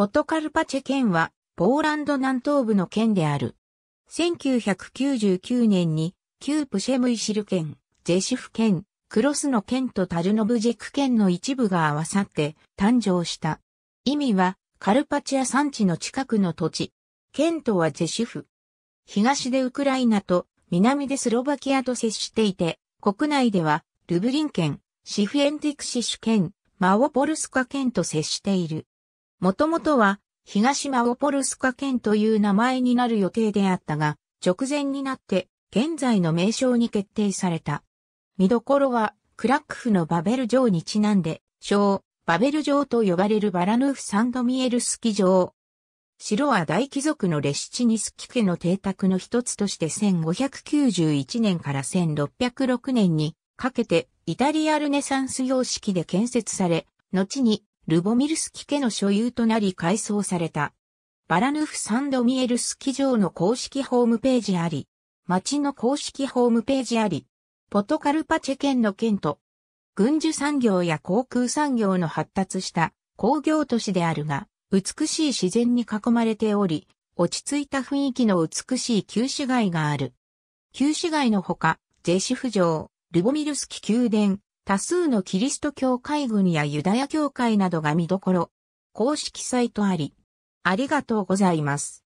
ポトカルパチェ県は、ポーランド南東部の県である。1999年に、旧プシェムイシル県、ジェシフ県、クロスの県とタルノブジェク県の一部が合わさって誕生した。意味は、カルパチア山地の近くの土地。県とはジェシフ。東でウクライナと南でスロバキアと接していて、国内ではルブリン県、シフエンティクシシュ県、マオポルスカ県と接している。もともとは、東マオポルスカ県という名前になる予定であったが、直前になって、現在の名称に決定された。見どころは、クラックフのバベル城にちなんで、小、バベル城と呼ばれるバラヌーフ・サンドミエルスキ城。城は大貴族のレシチニスキ家の邸宅の一つとして1591年から1606年にかけてイタリアルネサンス様式で建設され、後にルボミルスキ家の所有となり改装された。バラヌフ・サンドミエルスキ城の公式ホームページあり、町の公式ホームページあり、ポトカルパチェ県の県と、軍需産業や航空産業の発達した工業都市であるが、美しい自然に囲まれており、落ち着いた雰囲気の美しい旧市街がある。旧市街のほか、ジェシフ城、ルボミルスキ宮殿、多数のキリスト教会軍やユダヤ教会などが見どころ、公式サイトあり。ありがとうございます。